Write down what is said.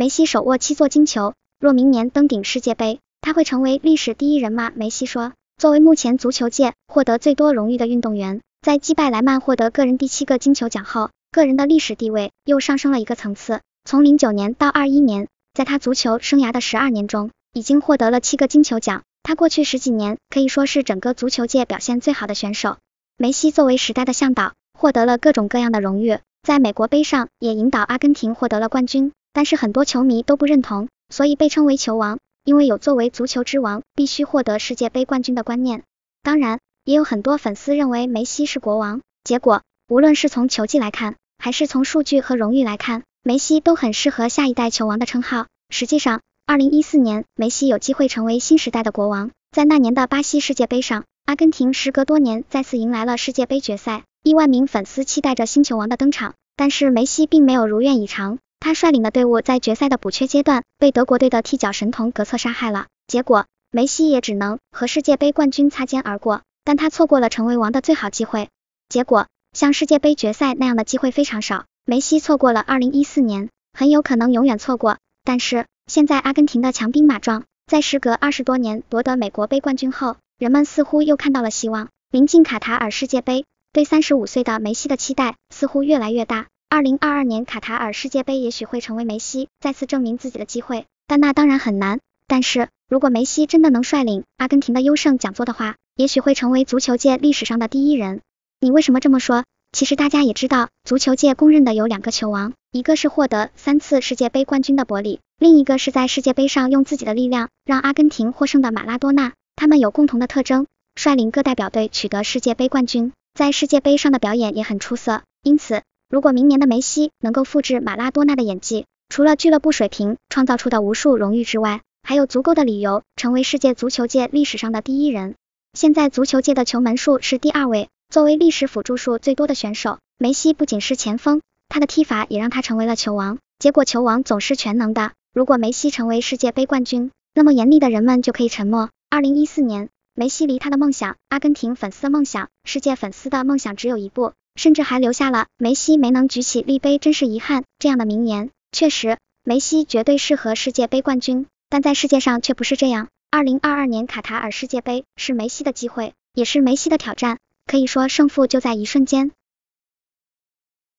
梅西手握七座金球，若明年登顶世界杯，他会成为历史第一人吗？梅西说：“作为目前足球界获得最多荣誉的运动员，在击败莱曼获得个人第七个金球奖后，个人的历史地位又上升了一个层次。从零九年到二一年，在他足球生涯的十二年中，已经获得了七个金球奖。他过去十几年可以说是整个足球界表现最好的选手。梅西作为时代的向导，获得了各种各样的荣誉，在美国杯上也引导阿根廷获得了冠军。”但是很多球迷都不认同，所以被称为球王，因为有作为足球之王必须获得世界杯冠军的观念。当然，也有很多粉丝认为梅西是国王。结果，无论是从球技来看，还是从数据和荣誉来看，梅西都很适合下一代球王的称号。实际上，二零一四年梅西有机会成为新时代的国王。在那年的巴西世界杯上，阿根廷时隔多年再次迎来了世界杯决赛，亿万名粉丝期待着新球王的登场，但是梅西并没有如愿以偿。他率领的队伍在决赛的补缺阶段被德国队的踢脚神童格策杀害了，结果梅西也只能和世界杯冠军擦肩而过。但他错过了成为王的最好机会，结果像世界杯决赛那样的机会非常少。梅西错过了二零一四年，很有可能永远错过。但是现在阿根廷的强兵马壮，在时隔二十多年夺得美国杯冠军后，人们似乎又看到了希望。临近卡塔尔世界杯，对三十五岁的梅西的期待似乎越来越大。二零二二年卡塔尔世界杯也许会成为梅西再次证明自己的机会，但那当然很难。但是如果梅西真的能率领阿根廷的优胜讲座的话，也许会成为足球界历史上的第一人。你为什么这么说？其实大家也知道，足球界公认的有两个球王，一个是获得三次世界杯冠军的伯利，另一个是在世界杯上用自己的力量让阿根廷获胜的马拉多纳。他们有共同的特征，率领各代表队取得世界杯冠军，在世界杯上的表演也很出色，因此。如果明年的梅西能够复制马拉多纳的演技，除了俱乐部水平创造出的无数荣誉之外，还有足够的理由成为世界足球界历史上的第一人。现在足球界的球门数是第二位，作为历史辅助数最多的选手，梅西不仅是前锋，他的踢法也让他成为了球王。结果球王总是全能的。如果梅西成为世界杯冠军，那么严厉的人们就可以沉默。二零一四年，梅西离他的梦想，阿根廷粉丝的梦想，世界粉丝的梦想，只有一步。甚至还留下了梅西没能举起立杯，真是遗憾。这样的名言。确实梅西绝对适合世界杯冠军，但在世界上却不是这样。二零二二年卡塔尔世界杯是梅西的机会，也是梅西的挑战，可以说胜负就在一瞬间。